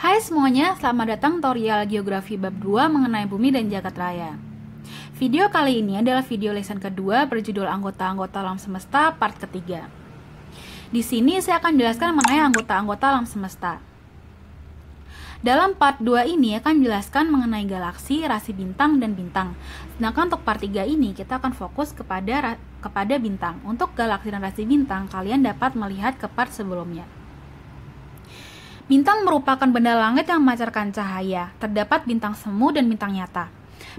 Hai semuanya, selamat datang tutorial geografi bab 2 mengenai bumi dan jagat raya. Video kali ini adalah video lesson kedua berjudul anggota-anggota alam semesta part ketiga. Di sini saya akan jelaskan mengenai anggota-anggota alam semesta. Dalam part 2 ini akan jelaskan mengenai galaksi, rasi bintang, dan bintang. Sedangkan untuk part 3 ini kita akan fokus kepada kepada bintang. Untuk galaksi dan rasi bintang, kalian dapat melihat ke part sebelumnya. Bintang merupakan benda langit yang memancarkan cahaya. Terdapat bintang semu dan bintang nyata.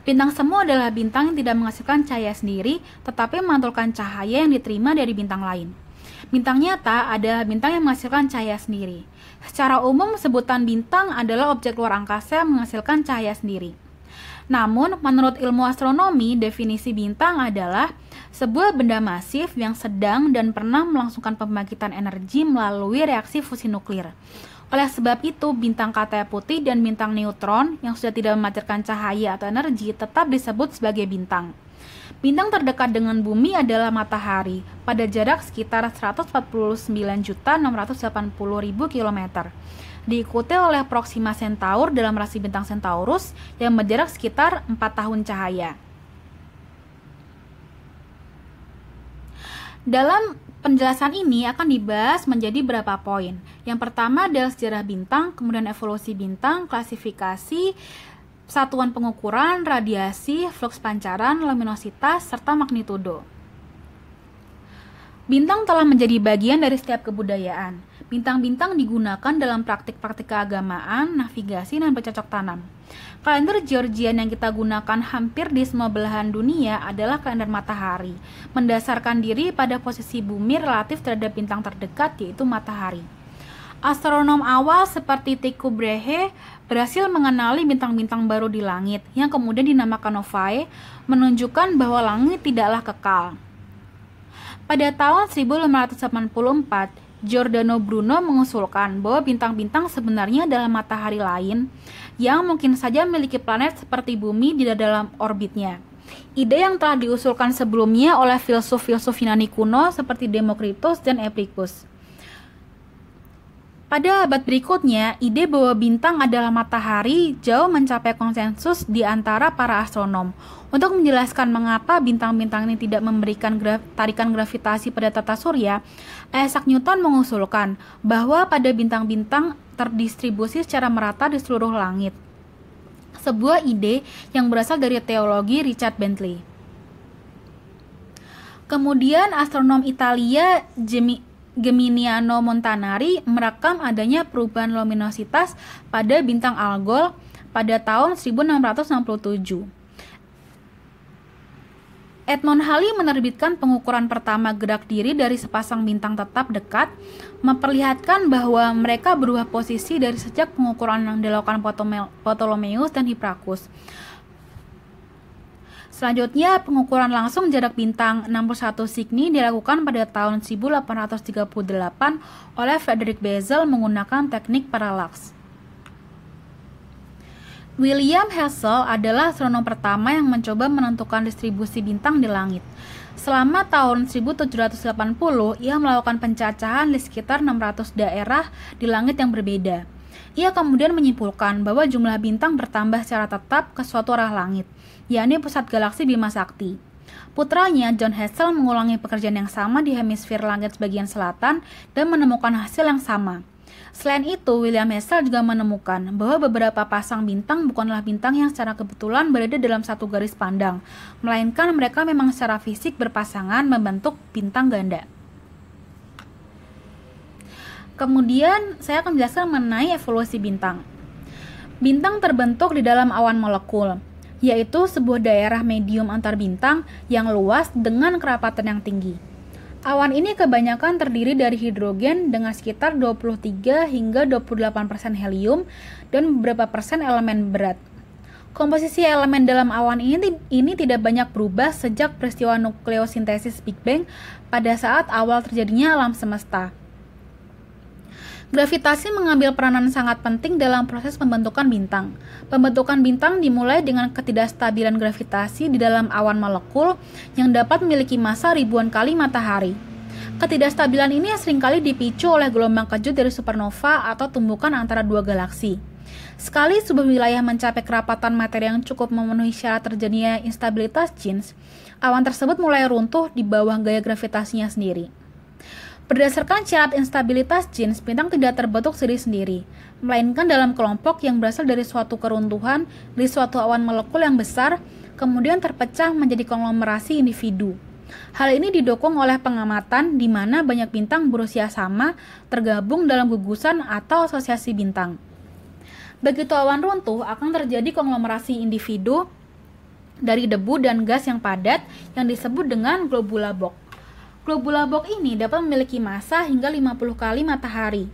Bintang semu adalah bintang yang tidak menghasilkan cahaya sendiri, tetapi memantulkan cahaya yang diterima dari bintang lain. Bintang nyata adalah bintang yang menghasilkan cahaya sendiri. Secara umum, sebutan bintang adalah objek luar angkasa yang menghasilkan cahaya sendiri. Namun, menurut ilmu astronomi, definisi bintang adalah sebuah benda masif yang sedang dan pernah melangsungkan pembangkitan energi melalui reaksi fusi nuklir. Oleh sebab itu, bintang katanya putih dan bintang neutron yang sudah tidak memancarkan cahaya atau energi tetap disebut sebagai bintang. Bintang terdekat dengan bumi adalah matahari pada jarak sekitar 149.680.000 km. Diikuti oleh Proxima Centaur dalam rasi bintang Centaurus yang berjarak sekitar 4 tahun cahaya. Dalam Penjelasan ini akan dibahas menjadi beberapa poin. Yang pertama adalah sejarah bintang, kemudian evolusi bintang, klasifikasi, satuan pengukuran, radiasi, flux pancaran, luminositas, serta magnitudo. Bintang telah menjadi bagian dari setiap kebudayaan. Bintang-bintang digunakan dalam praktik-praktik keagamaan, navigasi, dan bercocok tanam. Kalender Georgian yang kita gunakan hampir di semua belahan dunia adalah kalender matahari, mendasarkan diri pada posisi bumi relatif terhadap bintang terdekat yaitu matahari. Astronom awal seperti Tycho Brahe berhasil mengenali bintang-bintang baru di langit yang kemudian dinamakan novae, menunjukkan bahwa langit tidaklah kekal. Pada tahun 1584, Giordano Bruno mengusulkan bahwa bintang-bintang sebenarnya adalah matahari lain yang mungkin saja memiliki planet seperti bumi di dalam orbitnya. Ide yang telah diusulkan sebelumnya oleh filsuf-filsuf Yunani kuno seperti Demokritos dan Epicus. Pada abad berikutnya, ide bahwa bintang adalah matahari jauh mencapai konsensus di antara para astronom. Untuk menjelaskan mengapa bintang-bintang ini tidak memberikan graf tarikan gravitasi pada tata surya, Isaac Newton mengusulkan bahwa pada bintang-bintang terdistribusi secara merata di seluruh langit. Sebuah ide yang berasal dari teologi Richard Bentley. Kemudian astronom Italia Jimmy Geminiano Montanari merekam adanya perubahan luminositas pada bintang Algol pada tahun 1667. Edmond Halley menerbitkan pengukuran pertama gerak diri dari sepasang bintang tetap dekat, memperlihatkan bahwa mereka berubah posisi dari sejak pengukuran yang dilakukan Ptolemeus dan Hipparchus. Selanjutnya, pengukuran langsung jarak bintang 61 Cygni dilakukan pada tahun 1838 oleh Frederick Bessel menggunakan teknik paralaks. William Herschel adalah astronom pertama yang mencoba menentukan distribusi bintang di langit. Selama tahun 1780, ia melakukan pencacahan di sekitar 600 daerah di langit yang berbeda. Ia kemudian menyimpulkan bahwa jumlah bintang bertambah secara tetap ke suatu arah langit, yakni pusat galaksi Bima Sakti. Putranya, John Hessel, mengulangi pekerjaan yang sama di hemisfer langit sebagian selatan dan menemukan hasil yang sama. Selain itu, William Hessel juga menemukan bahwa beberapa pasang bintang bukanlah bintang yang secara kebetulan berada dalam satu garis pandang, melainkan mereka memang secara fisik berpasangan membentuk bintang ganda. Kemudian saya akan menjelaskan mengenai evolusi bintang. Bintang terbentuk di dalam awan molekul, yaitu sebuah daerah medium antar bintang yang luas dengan kerapatan yang tinggi. Awan ini kebanyakan terdiri dari hidrogen dengan sekitar 23 hingga 28% persen helium dan beberapa persen elemen berat. Komposisi elemen dalam awan ini, ini tidak banyak berubah sejak peristiwa nukleosintesis Big Bang pada saat awal terjadinya alam semesta. Gravitasi mengambil peranan sangat penting dalam proses pembentukan bintang. Pembentukan bintang dimulai dengan ketidakstabilan gravitasi di dalam awan molekul yang dapat memiliki massa ribuan kali matahari. Ketidakstabilan ini seringkali dipicu oleh gelombang kejut dari supernova atau tumbukan antara dua galaksi. Sekali sebuah wilayah mencapai kerapatan materi yang cukup memenuhi syarat terjadinya instabilitas jeans, awan tersebut mulai runtuh di bawah gaya gravitasinya sendiri. Berdasarkan syarat instabilitas jeans, bintang tidak terbentuk sendiri-sendiri, melainkan dalam kelompok yang berasal dari suatu keruntuhan di suatu awan molekul yang besar, kemudian terpecah menjadi konglomerasi individu. Hal ini didukung oleh pengamatan di mana banyak bintang berusia sama tergabung dalam gugusan atau asosiasi bintang. Begitu awan runtuh, akan terjadi konglomerasi individu dari debu dan gas yang padat yang disebut dengan globula box. Globula box ini dapat memiliki massa hingga 50 kali matahari.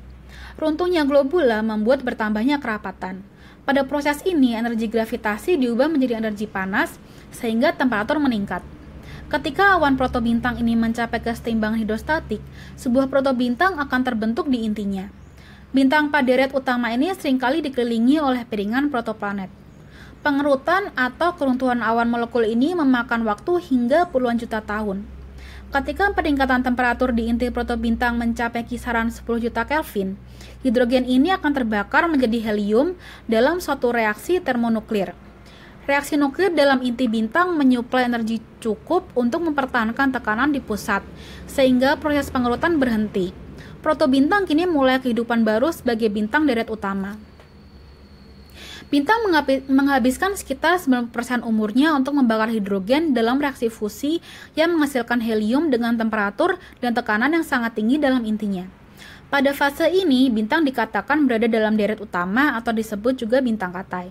Runtuhnya globula membuat bertambahnya kerapatan. Pada proses ini, energi gravitasi diubah menjadi energi panas sehingga temperatur meningkat. Ketika awan protobintang ini mencapai kesetimbangan hidrostatik, sebuah protobintang akan terbentuk di intinya. Bintang padaret utama ini seringkali dikelilingi oleh piringan protoplanet. Pengerutan atau keruntuhan awan molekul ini memakan waktu hingga puluhan juta tahun. Ketika peningkatan temperatur di inti proto bintang mencapai kisaran 10 juta Kelvin, hidrogen ini akan terbakar menjadi helium dalam suatu reaksi termonuklir. Reaksi nuklir dalam inti bintang menyuplai energi cukup untuk mempertahankan tekanan di pusat, sehingga proses pengerutan berhenti. Proto bintang kini mulai kehidupan baru sebagai bintang deret utama. Bintang menghabiskan sekitar 90% umurnya untuk membakar hidrogen dalam reaksi fusi yang menghasilkan helium dengan temperatur dan tekanan yang sangat tinggi dalam intinya. Pada fase ini, bintang dikatakan berada dalam deret utama atau disebut juga bintang katai.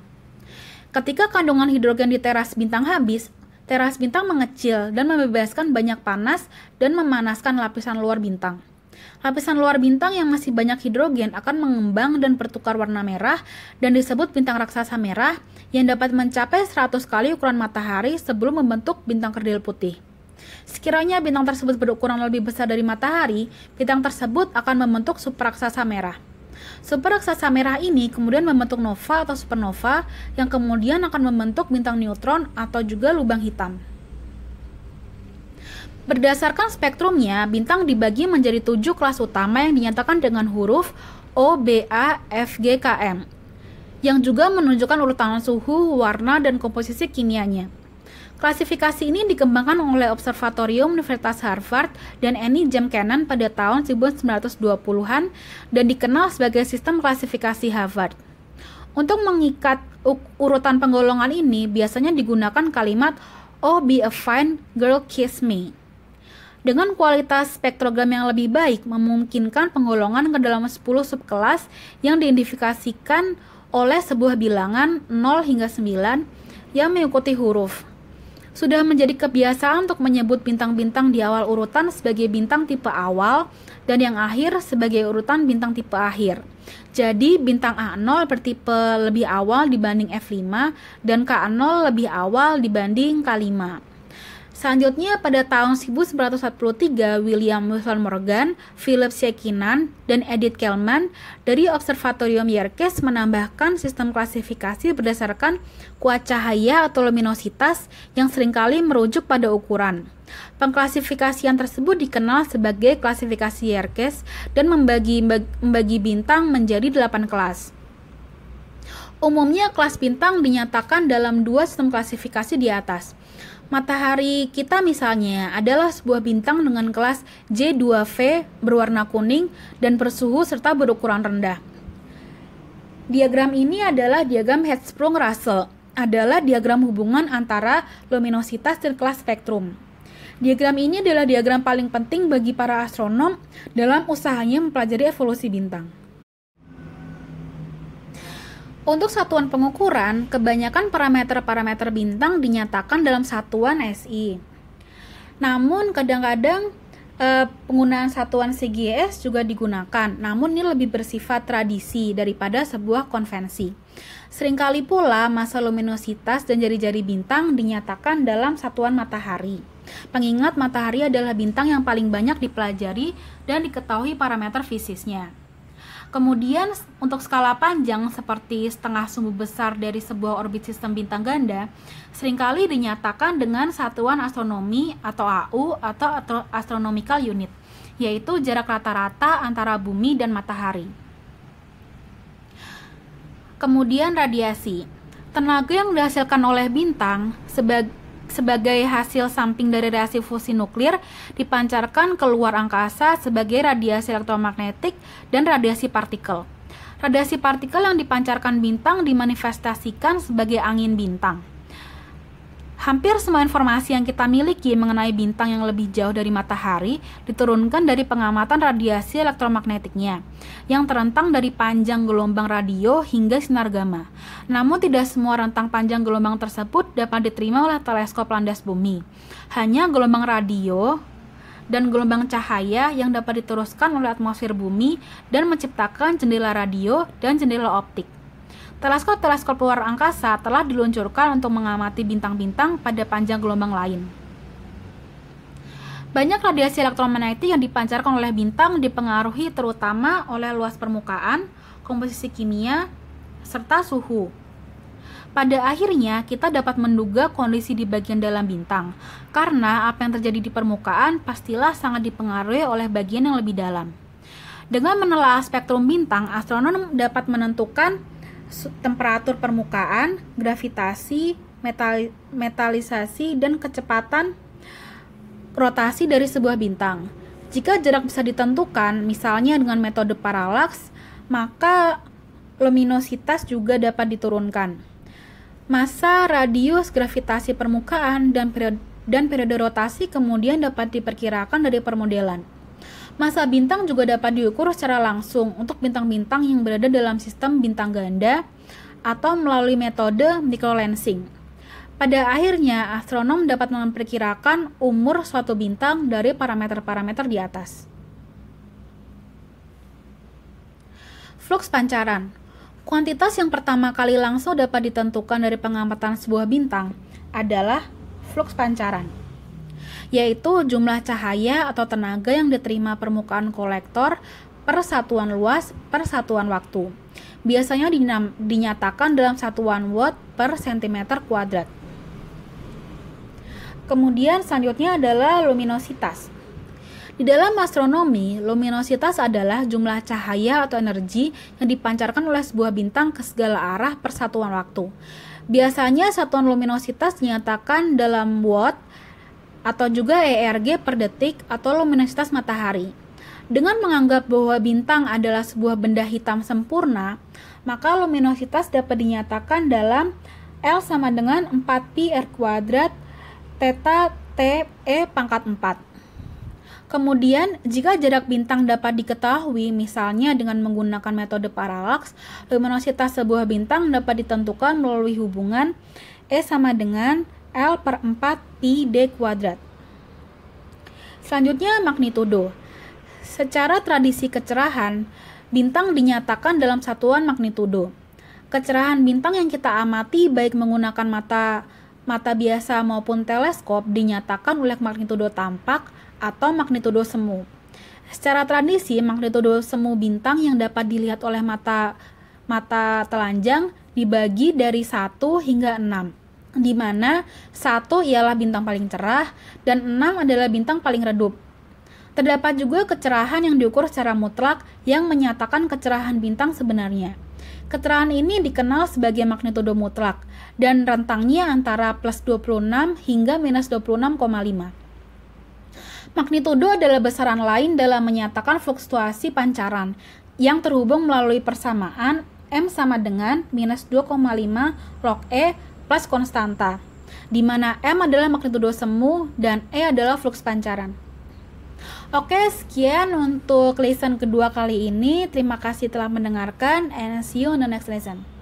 Ketika kandungan hidrogen di teras bintang habis, teras bintang mengecil dan membebaskan banyak panas dan memanaskan lapisan luar bintang. Lapisan luar bintang yang masih banyak hidrogen akan mengembang dan bertukar warna merah dan disebut bintang raksasa merah yang dapat mencapai 100 kali ukuran matahari sebelum membentuk bintang kerdil putih. Sekiranya bintang tersebut berukuran lebih besar dari matahari, bintang tersebut akan membentuk super raksasa merah. Super raksasa merah ini kemudian membentuk nova atau supernova yang kemudian akan membentuk bintang neutron atau juga lubang hitam. Berdasarkan spektrumnya, bintang dibagi menjadi tujuh kelas utama yang dinyatakan dengan huruf O, B, A, F, G, K, M, yang juga menunjukkan urutan suhu, warna, dan komposisi kimianya. Klasifikasi ini dikembangkan oleh Observatorium Universitas Harvard dan Annie Jem Cannon pada tahun 1920-an dan dikenal sebagai sistem klasifikasi Harvard. Untuk mengikat urutan penggolongan ini biasanya digunakan kalimat Oh be a fine girl kiss me dengan kualitas spektrogram yang lebih baik memungkinkan penggolongan ke dalam 10 subkelas yang diidentifikasikan oleh sebuah bilangan 0 hingga 9 yang mengikuti huruf. Sudah menjadi kebiasaan untuk menyebut bintang-bintang di awal urutan sebagai bintang tipe awal dan yang akhir sebagai urutan bintang tipe akhir. Jadi bintang A0 bertipe lebih awal dibanding F5 dan K0 lebih awal dibanding K5. Selanjutnya pada tahun 1943, William Wilson Morgan, Philip Shekinan, dan Edith Kelman dari Observatorium Yerkes menambahkan sistem klasifikasi berdasarkan kuat cahaya atau luminositas yang seringkali merujuk pada ukuran. Pengklasifikasian tersebut dikenal sebagai klasifikasi Yerkes dan membagi, membagi bintang menjadi 8 kelas. Umumnya kelas bintang dinyatakan dalam dua sistem klasifikasi di atas – Matahari kita misalnya adalah sebuah bintang dengan kelas J2V berwarna kuning dan bersuhu serta berukuran rendah. Diagram ini adalah diagram Hertzsprung-Russell, adalah diagram hubungan antara luminositas dan kelas spektrum. Diagram ini adalah diagram paling penting bagi para astronom dalam usahanya mempelajari evolusi bintang. Untuk satuan pengukuran, kebanyakan parameter-parameter bintang dinyatakan dalam satuan SI. Namun kadang-kadang e, penggunaan satuan CGS juga digunakan, namun ini lebih bersifat tradisi daripada sebuah konvensi. Seringkali pula masa luminositas dan jari-jari bintang dinyatakan dalam satuan matahari. Pengingat matahari adalah bintang yang paling banyak dipelajari dan diketahui parameter fisiknya. Kemudian untuk skala panjang seperti setengah sumbu besar dari sebuah orbit sistem bintang ganda seringkali dinyatakan dengan satuan astronomi atau AU atau astronomical unit, yaitu jarak rata-rata antara bumi dan matahari. Kemudian radiasi. Tenaga yang dihasilkan oleh bintang sebagai sebagai hasil samping dari reaksi fusi nuklir dipancarkan keluar angkasa sebagai radiasi elektromagnetik dan radiasi partikel. Radiasi partikel yang dipancarkan bintang dimanifestasikan sebagai angin bintang. Hampir semua informasi yang kita miliki mengenai bintang yang lebih jauh dari matahari diturunkan dari pengamatan radiasi elektromagnetiknya yang terentang dari panjang gelombang radio hingga sinar gamma. Namun tidak semua rentang panjang gelombang tersebut dapat diterima oleh teleskop landas bumi. Hanya gelombang radio dan gelombang cahaya yang dapat diteruskan oleh atmosfer bumi dan menciptakan jendela radio dan jendela optik. Teleskop-teleskop luar angkasa telah diluncurkan untuk mengamati bintang-bintang pada panjang gelombang lain. Banyak radiasi elektromagnetik yang dipancarkan oleh bintang dipengaruhi terutama oleh luas permukaan, komposisi kimia, serta suhu. Pada akhirnya, kita dapat menduga kondisi di bagian dalam bintang, karena apa yang terjadi di permukaan pastilah sangat dipengaruhi oleh bagian yang lebih dalam. Dengan menelaah spektrum bintang, astronom dapat menentukan temperatur permukaan, gravitasi, metal, metalisasi, dan kecepatan rotasi dari sebuah bintang. Jika jarak bisa ditentukan, misalnya dengan metode paralaks, maka luminositas juga dapat diturunkan. Masa, radius, gravitasi permukaan, dan periode, dan periode rotasi kemudian dapat diperkirakan dari permodelan. Masa bintang juga dapat diukur secara langsung untuk bintang-bintang yang berada dalam sistem bintang ganda atau melalui metode microlensing. Pada akhirnya, astronom dapat memperkirakan umur suatu bintang dari parameter-parameter di atas. Flux pancaran Kuantitas yang pertama kali langsung dapat ditentukan dari pengamatan sebuah bintang adalah flux pancaran yaitu jumlah cahaya atau tenaga yang diterima permukaan kolektor per satuan luas per satuan waktu. Biasanya dinyatakan dalam satuan watt per sentimeter kuadrat. Kemudian selanjutnya adalah luminositas. Di dalam astronomi, luminositas adalah jumlah cahaya atau energi yang dipancarkan oleh sebuah bintang ke segala arah per satuan waktu. Biasanya satuan luminositas dinyatakan dalam watt atau juga ERG per detik atau luminositas matahari. Dengan menganggap bahwa bintang adalah sebuah benda hitam sempurna, maka luminositas dapat dinyatakan dalam L sama dengan 4 pi R kuadrat teta T E pangkat 4. Kemudian, jika jarak bintang dapat diketahui, misalnya dengan menggunakan metode paralaks, luminositas sebuah bintang dapat ditentukan melalui hubungan E sama dengan L per 4 pi D kuadrat. Selanjutnya magnitudo. Secara tradisi kecerahan, bintang dinyatakan dalam satuan magnitudo. Kecerahan bintang yang kita amati baik menggunakan mata mata biasa maupun teleskop dinyatakan oleh magnitudo tampak atau magnitudo semu. Secara tradisi, magnitudo semu bintang yang dapat dilihat oleh mata mata telanjang dibagi dari 1 hingga 6 di mana satu ialah bintang paling cerah dan enam adalah bintang paling redup. Terdapat juga kecerahan yang diukur secara mutlak yang menyatakan kecerahan bintang sebenarnya. Kecerahan ini dikenal sebagai magnitudo mutlak dan rentangnya antara plus 26 hingga minus 26,5. Magnitudo adalah besaran lain dalam menyatakan fluktuasi pancaran yang terhubung melalui persamaan M sama dengan minus 2,5 log E plus konstanta, di mana M adalah magnitudo semu dan E adalah flux pancaran. Oke, sekian untuk lesson kedua kali ini. Terima kasih telah mendengarkan and see you on the next lesson.